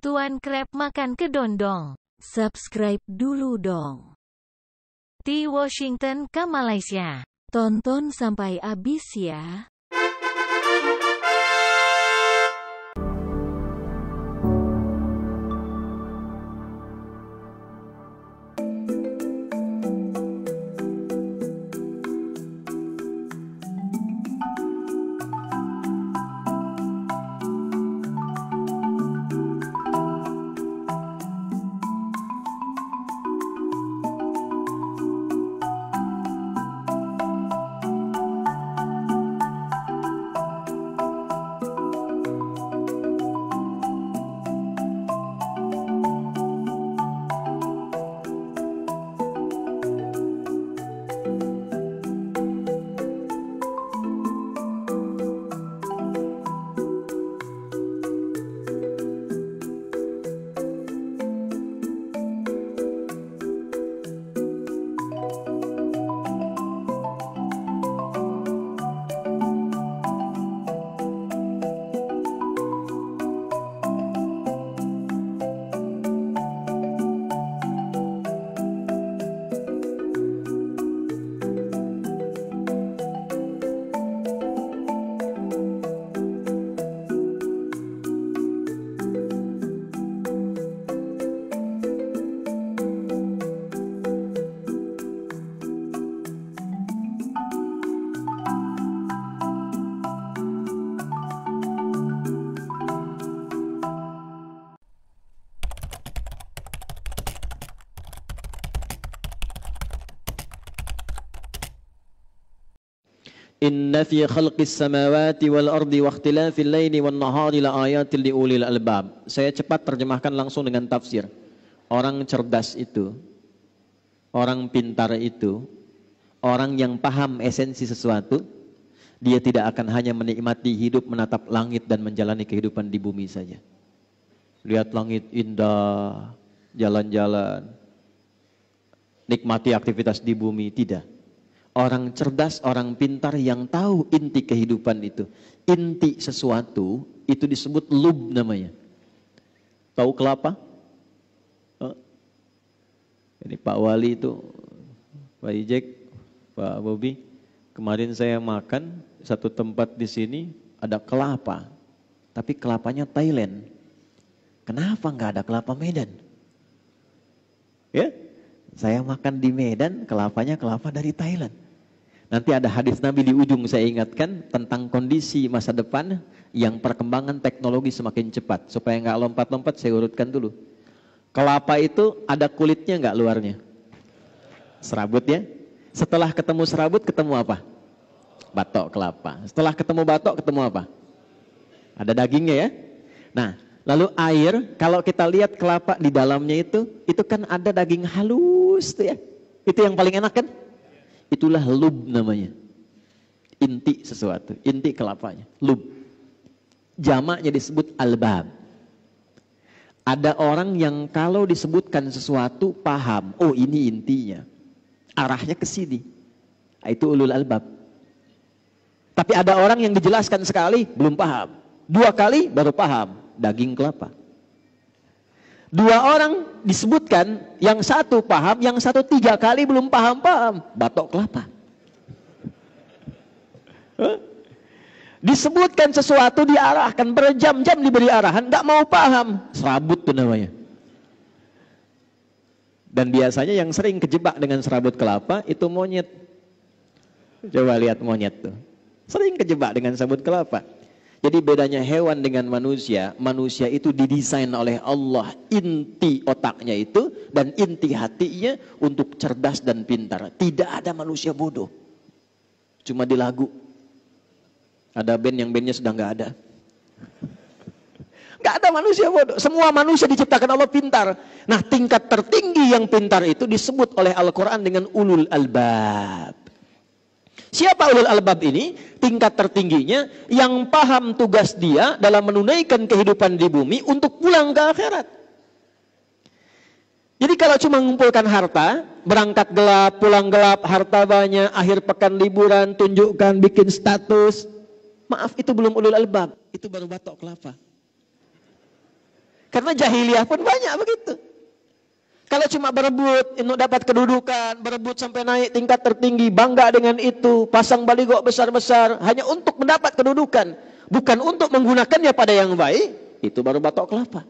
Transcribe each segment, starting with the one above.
Tuan Krab makan kedondong. Subscribe dulu dong. T. Washington ke Malaysia. Tonton sampai habis ya. Inna fi khalqis samawati wal ardi wa ikhtilafil laili wan nahari la ayatil albab. Saya cepat terjemahkan langsung dengan tafsir. Orang cerdas itu, orang pintar itu, orang yang paham esensi sesuatu, dia tidak akan hanya menikmati hidup menatap langit dan menjalani kehidupan di bumi saja. Lihat langit indah, jalan-jalan, nikmati aktivitas di bumi, tidak orang cerdas, orang pintar yang tahu inti kehidupan itu. Inti sesuatu itu disebut lub namanya. Tahu kelapa? Ini Pak Wali itu, Pak Ijek, Pak Bobi, kemarin saya makan satu tempat di sini ada kelapa, tapi kelapanya Thailand. Kenapa nggak ada kelapa Medan? Ya, saya makan di Medan, kelapanya kelapa dari Thailand. Nanti ada hadis Nabi di ujung saya ingatkan tentang kondisi masa depan yang perkembangan teknologi semakin cepat. Supaya nggak lompat-lompat saya urutkan dulu. Kelapa itu ada kulitnya nggak luarnya? Serabut ya. Setelah ketemu serabut ketemu apa? Batok kelapa. Setelah ketemu batok ketemu apa? Ada dagingnya ya. Nah lalu air kalau kita lihat kelapa di dalamnya itu itu kan ada daging halus tuh ya. Itu yang paling enak kan? Itulah lub namanya. Inti sesuatu, inti kelapanya, lub. Jamaknya disebut albab. Ada orang yang kalau disebutkan sesuatu paham, oh ini intinya. Arahnya ke sini. Nah, itu ulul albab. Tapi ada orang yang dijelaskan sekali belum paham. Dua kali baru paham, daging kelapa. Dua orang disebutkan, yang satu paham, yang satu tiga kali belum paham-paham. Batok kelapa. Huh? Disebutkan sesuatu diarahkan, berjam-jam diberi arahan, nggak mau paham. Serabut tuh namanya. Dan biasanya yang sering kejebak dengan serabut kelapa itu monyet. Coba lihat monyet tuh. Sering kejebak dengan serabut kelapa. Jadi bedanya hewan dengan manusia, manusia itu didesain oleh Allah inti otaknya itu dan inti hatinya untuk cerdas dan pintar. Tidak ada manusia bodoh. Cuma di lagu. Ada band yang bandnya sedang nggak ada. Gak ada manusia bodoh. Semua manusia diciptakan Allah pintar. Nah tingkat tertinggi yang pintar itu disebut oleh Al-Quran dengan ulul albab. Siapa ulul albab ini? Tingkat tertingginya yang paham tugas dia dalam menunaikan kehidupan di bumi untuk pulang ke akhirat. Jadi kalau cuma mengumpulkan harta, berangkat gelap, pulang gelap, harta banyak, akhir pekan liburan, tunjukkan, bikin status. Maaf, itu belum ulul albab. Itu baru batok kelapa. Karena jahiliyah pun banyak begitu. Kalau cuma berebut untuk dapat kedudukan, berebut sampai naik tingkat tertinggi, bangga dengan itu, pasang baligo besar-besar hanya untuk mendapat kedudukan, bukan untuk menggunakannya pada yang baik, itu baru batok kelapa.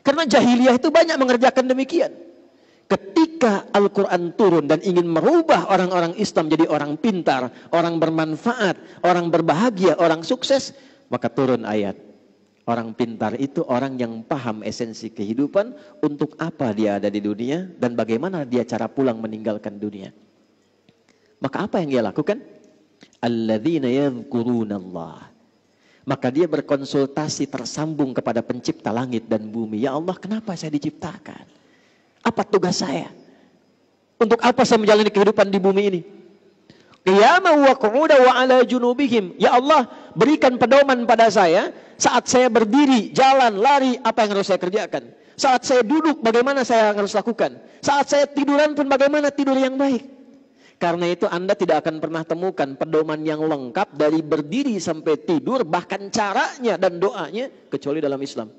Karena jahiliyah itu banyak mengerjakan demikian. Ketika Al-Quran turun dan ingin merubah orang-orang Islam jadi orang pintar, orang bermanfaat, orang berbahagia, orang sukses, maka turun ayat Orang pintar itu orang yang paham esensi kehidupan, untuk apa dia ada di dunia, dan bagaimana dia cara pulang meninggalkan dunia. Maka apa yang dia lakukan? Alladzina yadhkurunallah. Maka dia berkonsultasi tersambung kepada pencipta langit dan bumi. Ya Allah, kenapa saya diciptakan? Apa tugas saya? Untuk apa saya menjalani kehidupan di bumi ini? Qiyama wa ala junubihim. Ya Allah, berikan pedoman pada saya saat saya berdiri, jalan, lari, apa yang harus saya kerjakan. Saat saya duduk, bagaimana saya harus lakukan. Saat saya tiduran pun bagaimana tidur yang baik. Karena itu Anda tidak akan pernah temukan pedoman yang lengkap dari berdiri sampai tidur, bahkan caranya dan doanya, kecuali dalam Islam.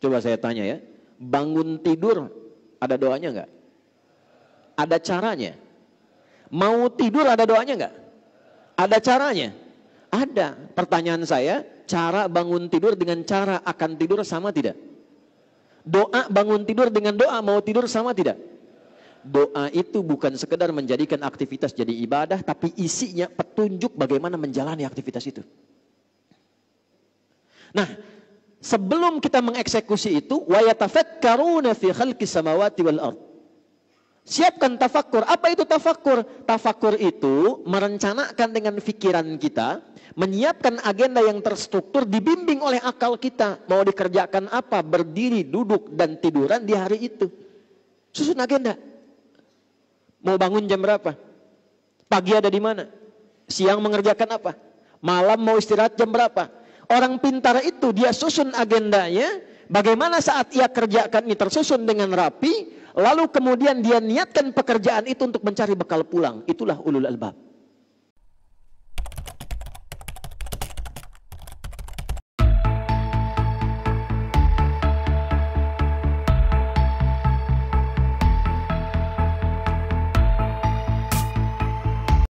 Coba saya tanya ya, bangun tidur ada doanya enggak? Ada caranya. Mau tidur ada doanya enggak? Ada caranya. Ada. Pertanyaan saya, cara bangun tidur dengan cara akan tidur sama tidak? Doa bangun tidur dengan doa mau tidur sama tidak? Doa itu bukan sekedar menjadikan aktivitas jadi ibadah, tapi isinya petunjuk bagaimana menjalani aktivitas itu. Nah, sebelum kita mengeksekusi itu, wa yatafakkaruna fi khalqis samawati wal ard. Siapkan tafakur. Apa itu tafakur? Tafakur itu merencanakan dengan pikiran kita, menyiapkan agenda yang terstruktur, dibimbing oleh akal kita. Mau dikerjakan apa? Berdiri, duduk, dan tiduran di hari itu. Susun agenda. Mau bangun jam berapa? Pagi ada di mana? Siang mengerjakan apa? Malam mau istirahat jam berapa? Orang pintar itu dia susun agendanya, bagaimana saat ia kerjakan ini tersusun dengan rapi, Lalu kemudian dia niatkan pekerjaan itu untuk mencari bekal pulang. Itulah ulul albab.